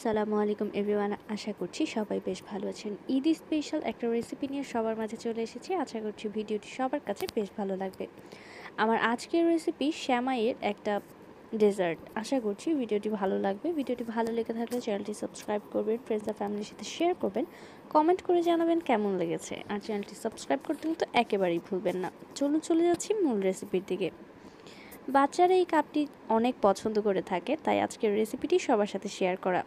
আসসালামু আলাইকুম এভরিওয়ান আশা করছি সবাই বেশ ভালো আছেন ঈদ স্পেশাল একটা রেসিপি নিয়ে সবার মাঝে চলে এসেছি আশা করছি ভিডিওটি সবার কাছে বেশ ভালো লাগবে আমার আজকের রেসিপি শ্যামাইয়ের একটা ডেজার্ট আশা করছি ভিডিওটি ভালো লাগবে ভিডিওটি ভালো লেগে থাকলে চ্যানেলটি সাবস্ক্রাইব করবেন ফ্রেন্ডস আর ফ্যামিলির সাথে শেয়ার করবেন কমেন্ট করে জানাবেন কেমন লেগেছে আর চ্যানেলটি সাবস্ক্রাইব করতে তো একেবারেই ভুলবেন না চলুন চলে যাচ্ছি মূল রেসিপির দিকে বাচ্চারা এই কাপটি অনেক পছন্দ করে থাকে তাই আজকের রেসিপিটি সবার সাথে শেয়ার করা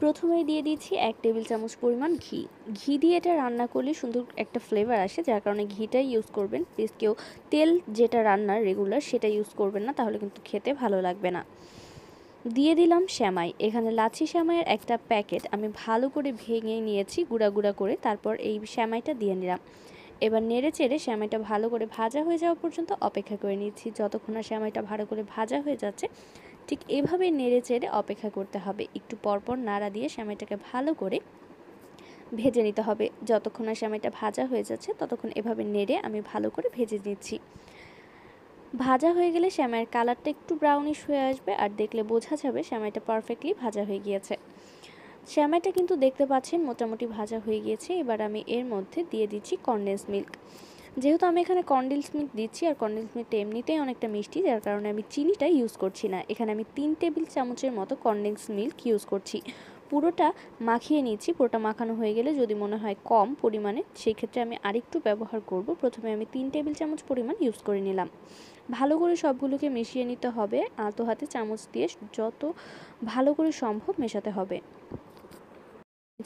প্রথমে দিয়ে দিচ্ছি এক টেবিল চামচ পরিমাণ ঘি ঘি দিয়ে এটা রান্না করলে সুন্দর একটা ফ্লেভার আসে যার কারণে ঘিটাই ইউজ করবেন প্লিজ কেউ তেল যেটা রান্নার রেগুলার সেটা ইউজ করবেন না তাহলে কিন্তু খেতে ভালো লাগবে না দিয়ে দিলাম শ্যামাই এখানে লাচ্ছি শ্যামাইয়ের একটা প্যাকেট আমি ভালো করে ভেঙে নিয়েছি গুঁড়া গুঁড়া করে তারপর এই শ্যামাইটা দিয়ে নিলাম এবার নেড়ে চেড়ে শ্যামাইটা ভালো করে ভাজা হয়ে যাওয়া পর্যন্ত অপেক্ষা করে নিচ্ছি যতক্ষণ না শ্যামাইটা ভালো করে ভাজা হয়ে যাচ্ছে ঠিক এভাবে নেড়ে চেড়ে অপেক্ষা করতে হবে একটু পরপর নাড়া দিয়ে শ্যামাইটাকে ভালো করে ভেজে নিতে হবে যতক্ষণ না শ্যামাইটা ভাজা হয়ে যাচ্ছে ততক্ষণ এভাবে নেড়ে আমি ভালো করে ভেজে নিচ্ছি ভাজা হয়ে গেলে শ্যামাইয়ের কালারটা একটু ব্রাউনিশ হয়ে আসবে আর দেখলে বোঝা যাবে শ্যামাইটা পারফেক্টলি ভাজা হয়ে গিয়েছে শ্যামাইটা কিন্তু দেখতে পাচ্ছেন মোটামুটি ভাজা হয়ে গিয়েছে এবার আমি এর মধ্যে দিয়ে দিচ্ছি কনডেন্স মিল্ক যেহেতু আমি এখানে কনডেন্স মিল্ক দিচ্ছি আর কনডেন্স মিল্কটা এমনিতেই অনেকটা মিষ্টি যার কারণে আমি চিনিটা ইউজ করছি না এখানে আমি তিন টেবিল চামচের মতো কনডেন্স মিল্ক ইউজ করছি পুরোটা মাখিয়ে নিচ্ছি পুরোটা মাখানো হয়ে গেলে যদি মনে হয় কম পরিমাণে সেই ক্ষেত্রে আমি আরেকটু ব্যবহার করব প্রথমে আমি তিন টেবিল চামচ পরিমাণ ইউজ করে নিলাম ভালো করে সবগুলোকে মিশিয়ে নিতে হবে আলতো হাতে চামচ দিয়ে যত ভালো করে সম্ভব মেশাতে হবে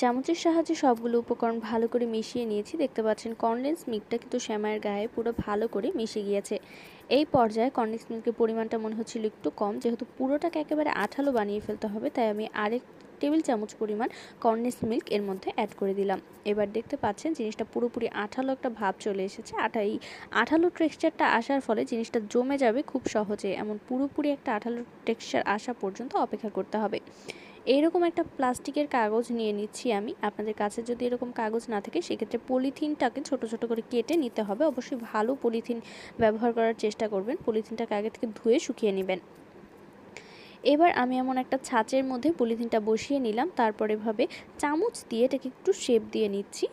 চামচের সাহায্যে সবগুলো উপকরণ ভালো করে মিশিয়ে নিয়েছি দেখতে পাচ্ছেন কনডেন্স মিল্কটা কিন্তু শ্যামায়ের গায়ে পুরো ভালো করে মিশে গিয়েছে এই পর্যায়ে কনডেন্স মিল্কের পরিমাণটা মনে হচ্ছিল একটু কম যেহেতু পুরোটাকে একেবারে আঠালো বানিয়ে ফেলতে হবে তাই আমি আরেক টেবিল চামচ পরিমাণ কনডেন্স মিল্ক এর মধ্যে অ্যাড করে দিলাম এবার দেখতে পাচ্ছেন জিনিসটা পুরোপুরি আঠালো একটা ভাব চলে এসেছে আঠা এই আঠালো টেক্সচারটা আসার ফলে জিনিসটা জমে যাবে খুব সহজে এমন পুরোপুরি একটা আঠালো টেক্সচার আসা পর্যন্ত অপেক্ষা করতে হবে এইরকম একটা প্লাস্টিকের কাগজ নিয়ে নিচ্ছি আমি আপনাদের কাছে যদি এরকম কাগজ না থাকে সেক্ষেত্রে পলিথিনটাকে ছোট ছোট করে কেটে নিতে হবে অবশ্যই ভালো পলিথিন ব্যবহার করার চেষ্টা করবেন পলিথিনটাকে আগে থেকে ধুয়ে শুকিয়ে নেবেন এবার আমি এমন একটা ছাঁচের মধ্যে পলিথিনটা বসিয়ে নিলাম তারপরে ভাবে চামচ দিয়ে এটাকে একটু শেপ দিয়ে নিচ্ছি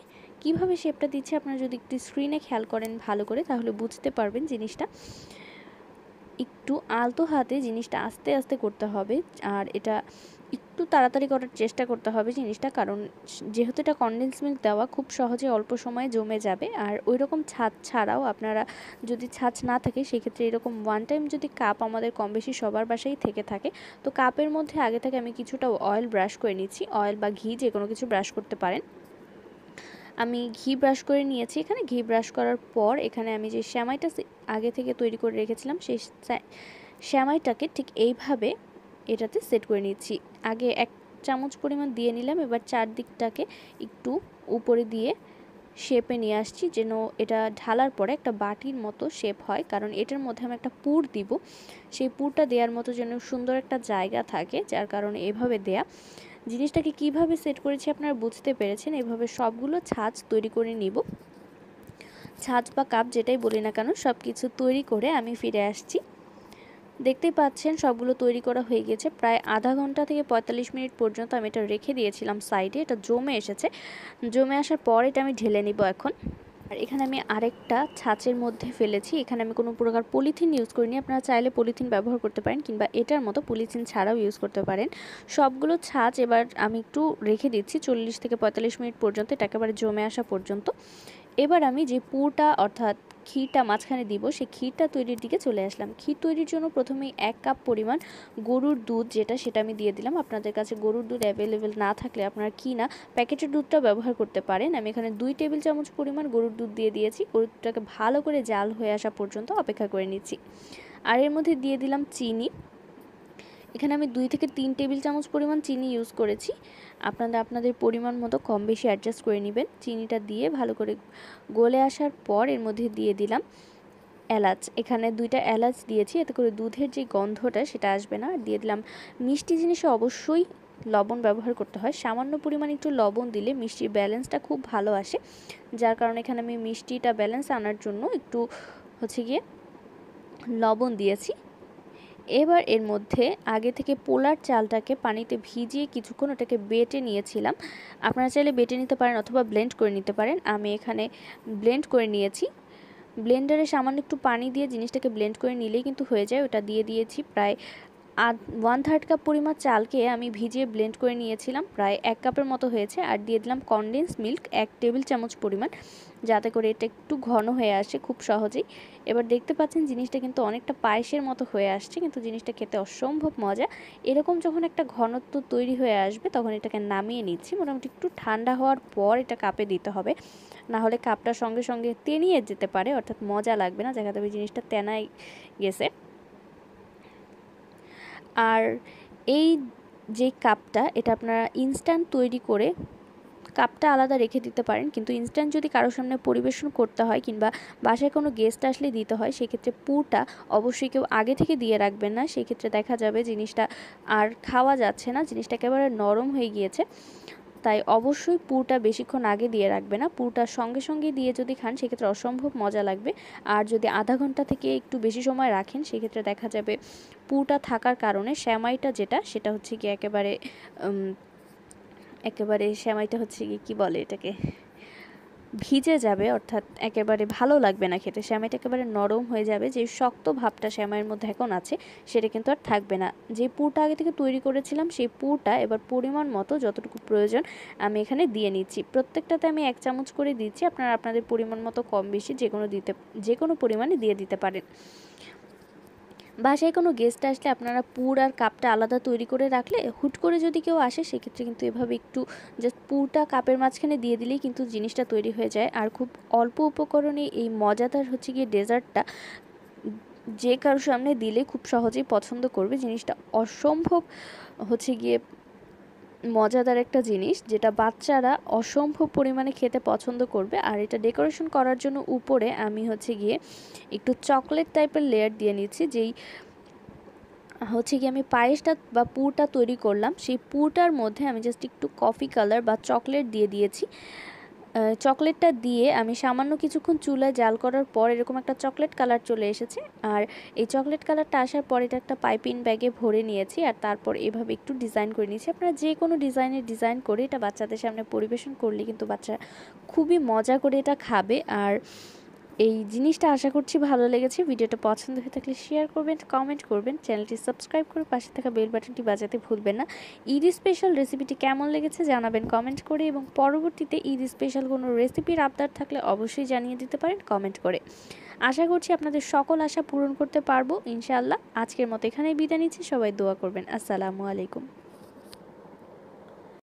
কিভাবে শেপটা দিচ্ছি আপনারা যদি একটু স্ক্রিনে খেয়াল করেন ভালো করে তাহলে বুঝতে পারবেন জিনিসটা একটু আলতো হাতে জিনিসটা আস্তে আস্তে করতে হবে আর এটা একটু তাড়াতাড়ি করার চেষ্টা করতে হবে জিনিসটা কারণ যেহেতু এটা কন্ডেন্স মিল্ক দেওয়া খুব সহজে অল্প সময়ে জমে যাবে আর ওই রকম ছাঁচ ছাড়াও আপনারা যদি ছাঁচ না থাকে সেক্ষেত্রে এরকম ওয়ান টাইম যদি কাপ আমাদের কম বেশি সবার বাসায় থেকে থাকে তো কাপের মধ্যে আগে থেকে আমি কিছুটা অয়েল ব্রাশ করে নিচ্ছি অয়েল বা ঘি যে কোনো কিছু ব্রাশ করতে পারেন আমি ঘি ব্রাশ করে নিয়েছি এখানে ঘি ব্রাশ করার পর এখানে আমি যে শ্যামাইটা আগে থেকে তৈরি করে রেখেছিলাম সেই শ্যামাইটাকে ঠিক এইভাবে এটাতে সেট করে নিচ্ছি আগে এক চামচ পরিমাণ দিয়ে নিলাম এবার চারদিকটাকে একটু উপরে দিয়ে শেপে নিয়ে আসছি যেন এটা ঢালার পরে একটা বাটির মতো শেপ হয় কারণ এটার মধ্যে আমি একটা পুর দিব সেই পুরটা দেওয়ার মতো যেন সুন্দর একটা জায়গা থাকে যার কারণে এভাবে দেয়া জিনিসটাকে কিভাবে সেট করেছি আপনারা বুঝতে পেরেছেন এভাবে সবগুলো ছাঁচ তৈরি করে নিব ছাঁচ বা কাপ যেটাই বলি না কেন সব কিছু তৈরি করে আমি ফিরে আসছি দেখতে পাচ্ছেন সবগুলো তৈরি করা হয়ে গেছে প্রায় আধা ঘন্টা থেকে ৪৫ মিনিট পর্যন্ত আমি এটা রেখে দিয়েছিলাম সাইডে এটা জমে এসেছে জমে আসার পর এটা আমি ঢেলে নিব এখন আর এখানে আমি আরেকটা ছাঁচের মধ্যে ফেলেছি এখানে আমি কোনো প্রকার পলিথিন ইউজ করিনি আপনারা চাইলে পলিথিন ব্যবহার করতে পারেন কিংবা এটার মতো পলিথিন ছাড়াও ইউজ করতে পারেন সবগুলো ছাঁচ এবার আমি একটু রেখে দিচ্ছি চল্লিশ থেকে পঁয়তাল্লিশ মিনিট পর্যন্ত এটা একেবারে জমে আসা পর্যন্ত এবার আমি যে পুরটা অর্থাৎ ক্ষীরটা মাঝখানে দিব সেই ক্ষীরটা তৈরির দিকে চলে আসলাম ক্ষীর তৈরির জন্য প্রথমেই এক কাপ পরিমাণ গরুর দুধ যেটা সেটা আমি দিয়ে দিলাম আপনাদের কাছে গরুর দুধ অ্যাভেলেবেল না থাকলে আপনারা কি না প্যাকেটের দুধটা ব্যবহার করতে পারেন আমি এখানে দুই টেবিল চামচ পরিমাণ গরুর দুধ দিয়ে দিয়েছি গরুর দুধটাকে ভালো করে জাল হয়ে আসা পর্যন্ত অপেক্ষা করে নিচ্ছি আর এর মধ্যে দিয়ে দিলাম চিনি এখানে আমি দুই থেকে তিন টেবিল চামচ পরিমাণ চিনি ইউজ করেছি আপনারা আপনাদের পরিমাণ মতো কম বেশি অ্যাডজাস্ট করে নেবেন চিনিটা দিয়ে ভালো করে গলে আসার পর এর মধ্যে দিয়ে দিলাম এলাচ এখানে দুইটা এলাচ দিয়েছি এতে করে দুধের যে গন্ধটা সেটা আসবে না দিয়ে দিলাম মিষ্টি জিনিসে অবশ্যই লবণ ব্যবহার করতে হয় সামান্য পরিমাণ একটু লবণ দিলে মিষ্টির ব্যালেন্সটা খুব ভালো আসে যার কারণে এখানে আমি মিষ্টিটা ব্যালেন্স আনার জন্য একটু হচ্ছে গিয়ে লবণ দিয়েছি এবার এর মধ্যে আগে থেকে পোলার চালটাকে পানিতে ভিজিয়ে কিছুক্ষণ ওটাকে বেটে নিয়েছিলাম আপনারা চাইলে বেটে নিতে পারেন অথবা ব্লেন্ড করে নিতে পারেন আমি এখানে ব্লেন্ড করে নিয়েছি ব্লেন্ডারে সামান্য একটু পানি দিয়ে জিনিসটাকে ব্লেন্ড করে নিলেই কিন্তু হয়ে যায় ওটা দিয়ে দিয়েছি প্রায় আধ ওয়ান থার্ড কাপ পরিমাণ চালকে আমি ভিজিয়ে ব্লেন্ড করে নিয়েছিলাম প্রায় এক কাপের মতো হয়েছে আর দিয়ে দিলাম কনডেন্স মিল্ক এক টেবিল চামচ পরিমাণ যাতে করে এটা একটু ঘন হয়ে আসে খুব সহজেই এবার দেখতে পাচ্ছেন জিনিসটা কিন্তু অনেকটা পায়েসের মতো হয়ে আসছে কিন্তু জিনিসটা খেতে অসম্ভব মজা এরকম যখন একটা ঘনত্ব তৈরি হয়ে আসবে তখন এটাকে নামিয়ে নিচ্ছি মোটামুটি একটু ঠান্ডা হওয়ার পর এটা কাপে দিতে হবে না হলে কাপটা সঙ্গে সঙ্গে তেনিয়ে যেতে পারে অর্থাৎ মজা লাগবে না দেখা যাবে জিনিসটা তেনাই গেছে আর এই যে কাপটা এটা আপনারা ইনস্ট্যান্ট তৈরি করে কাপটা আলাদা রেখে দিতে পারেন কিন্তু ইনস্ট্যান্ট যদি কারোর সামনে পরিবেশন করতে হয় কিংবা বাসায় কোনো গেস্ট আসলে দিতে হয় সেক্ষেত্রে পুরটা অবশ্যই কেউ আগে থেকে দিয়ে রাখবেন না সেক্ষেত্রে দেখা যাবে জিনিসটা আর খাওয়া যাচ্ছে না জিনিসটা একেবারে নরম হয়ে গিয়েছে তাই অবশ্যই পুরটা বেশিক্ষণ আগে দিয়ে রাখবে না পুরটা সঙ্গে সঙ্গে দিয়ে যদি খান সেক্ষেত্রে অসম্ভব মজা লাগবে আর যদি আধা ঘন্টা থেকে একটু বেশি সময় রাখেন সেক্ষেত্রে দেখা যাবে পুরটা থাকার কারণে শ্যামাইটা যেটা সেটা হচ্ছে কি একেবারে একেবারে শ্যামাইটা হচ্ছে কি বলে এটাকে ভিজে যাবে অর্থাৎ একেবারে ভালো লাগবে না খেতে শ্যামাইটা একেবারে নরম হয়ে যাবে যে শক্ত ভাবটা শ্যামাইয়ের মধ্যে এখন আছে সেটা কিন্তু আর থাকবে না যে পুরটা আগে থেকে তৈরি করেছিলাম সেই পুরটা এবার পরিমাণ মতো যতটুকু প্রয়োজন আমি এখানে দিয়ে নিচ্ছি প্রত্যেকটাতে আমি এক চামচ করে দিচ্ছি আপনারা আপনাদের পরিমাণ মতো কম বেশি যে কোনো দিতে যে কোনো পরিমাণে দিয়ে দিতে পারেন বাসায় কোনো গেস্ট আসলে আপনারা পুর আর কাপটা আলাদা তৈরি করে রাখলে হুট করে যদি কেউ আসে সেক্ষেত্রে কিন্তু এভাবে একটু জাস্ট পুরটা কাপের মাঝখানে দিয়ে দিলেই কিন্তু জিনিসটা তৈরি হয়ে যায় আর খুব অল্প উপকরণে এই মজাদার হচ্ছে গিয়ে ডেজার্টটা যে কারোর সামনে দিলে খুব সহজেই পছন্দ করবে জিনিসটা অসম্ভব হচ্ছে গিয়ে মজাদার একটা জিনিস যেটা বাচ্চারা অসম্ভব পরিমাণে খেতে পছন্দ করবে আর এটা ডেকোরেশন করার জন্য উপরে আমি হচ্ছে গিয়ে একটু চকলেট টাইপের লেয়ার দিয়ে নিচ্ছি যেই হচ্ছে কি আমি পায়েসটা বা পুরটা তৈরি করলাম সেই পুরটার মধ্যে আমি জাস্ট একটু কফি কালার বা চকলেট দিয়ে দিয়েছি চকলেটটা দিয়ে আমি সামান্য কিছুক্ষণ চুলায় জাল করার পর এরকম একটা চকলেট কালার চলে এসেছে আর এই চকলেট কালারটা আসার পর এটা একটা পাইপিন ব্যাগে ভরে নিয়েছি আর তারপর এভাবে একটু ডিজাইন করে নিয়েছি আপনারা যে কোনো ডিজাইনের ডিজাইন করে এটা বাচ্চাদের সামনে পরিবেশন করলে কিন্তু বাচ্চা খুবই মজা করে এটা খাবে আর এই জিনিসটা আশা করছি ভালো লেগেছে ভিডিওটা পছন্দ হয়ে থাকলে শেয়ার করবেন কমেন্ট করবেন চ্যানেলটি সাবস্ক্রাইব করে পাশে থাকা বেল বাটনটি বাজাতে ভুলবেন না ঈদ স্পেশাল রেসিপিটি কেমন লেগেছে জানাবেন কমেন্ট করে এবং পরবর্তীতে ঈদ স্পেশাল কোনো রেসিপির আবদার থাকলে অবশ্যই জানিয়ে দিতে পারেন কমেন্ট করে আশা করছি আপনাদের সকল আশা পূরণ করতে পারবো ইনশাআল্লাহ আজকের মতো এখানেই বিদায় নিচ্ছি সবাই দোয়া করবেন আসসালামু আলাইকুম